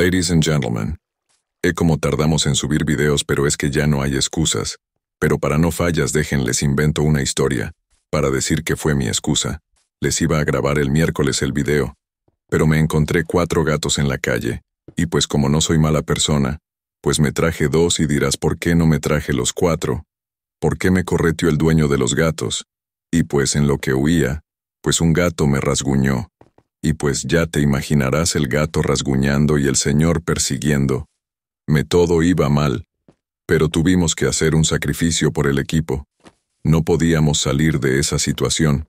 Ladies and gentlemen, he como tardamos en subir videos pero es que ya no hay excusas, pero para no fallas déjenles invento una historia, para decir que fue mi excusa. Les iba a grabar el miércoles el video, pero me encontré cuatro gatos en la calle, y pues como no soy mala persona, pues me traje dos y dirás por qué no me traje los cuatro, por qué me corretió el dueño de los gatos, y pues en lo que huía, pues un gato me rasguñó, y pues ya te imaginarás el gato rasguñando y el señor persiguiendo. Me todo iba mal. Pero tuvimos que hacer un sacrificio por el equipo. No podíamos salir de esa situación.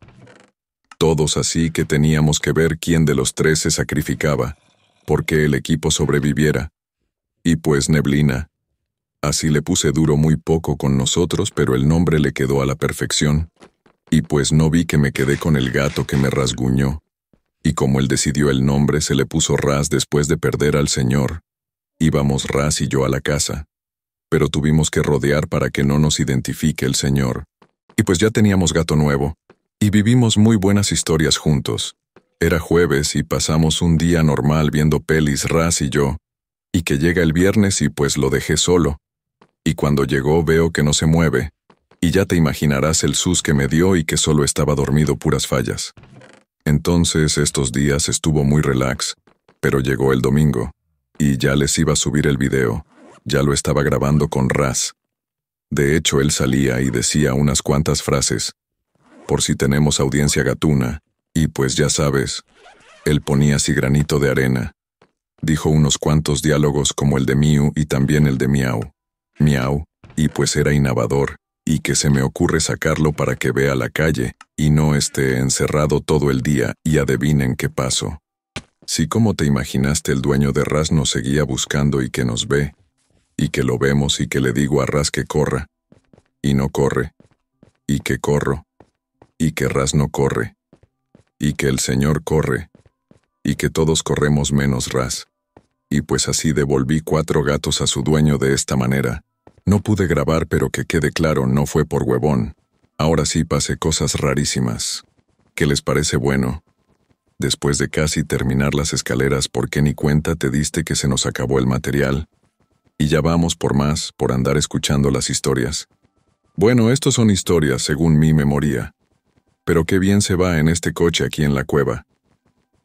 Todos así que teníamos que ver quién de los tres se sacrificaba, porque el equipo sobreviviera. Y pues neblina. Así le puse duro muy poco con nosotros, pero el nombre le quedó a la perfección. Y pues no vi que me quedé con el gato que me rasguñó. Y como él decidió el nombre, se le puso Ras después de perder al señor. Íbamos Ras y yo a la casa. Pero tuvimos que rodear para que no nos identifique el señor. Y pues ya teníamos gato nuevo. Y vivimos muy buenas historias juntos. Era jueves y pasamos un día normal viendo pelis Ras y yo. Y que llega el viernes y pues lo dejé solo. Y cuando llegó veo que no se mueve. Y ya te imaginarás el sus que me dio y que solo estaba dormido puras fallas. Entonces estos días estuvo muy relax, pero llegó el domingo, y ya les iba a subir el video, ya lo estaba grabando con Raz. De hecho, él salía y decía unas cuantas frases, por si tenemos audiencia gatuna, y pues ya sabes, él ponía así granito de arena. Dijo unos cuantos diálogos como el de Miu y también el de Miau. Miau, y pues era innovador, y que se me ocurre sacarlo para que vea la calle y no esté encerrado todo el día y adivinen qué paso. Si como te imaginaste el dueño de Ras nos seguía buscando y que nos ve, y que lo vemos y que le digo a Ras que corra, y no corre, y que corro, y que Ras no corre, y que el Señor corre, y que todos corremos menos Ras. Y pues así devolví cuatro gatos a su dueño de esta manera, no pude grabar, pero que quede claro, no fue por huevón. Ahora sí pasé cosas rarísimas. ¿Qué les parece bueno? Después de casi terminar las escaleras, ¿por qué ni cuenta te diste que se nos acabó el material? Y ya vamos por más, por andar escuchando las historias. Bueno, estos son historias, según mi memoria. Pero qué bien se va en este coche aquí en la cueva.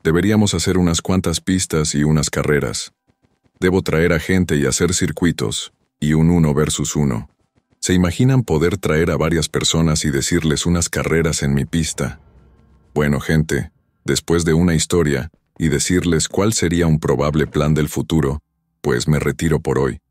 Deberíamos hacer unas cuantas pistas y unas carreras. Debo traer a gente y hacer circuitos un 1 versus 1. ¿Se imaginan poder traer a varias personas y decirles unas carreras en mi pista? Bueno, gente, después de una historia, y decirles cuál sería un probable plan del futuro, pues me retiro por hoy.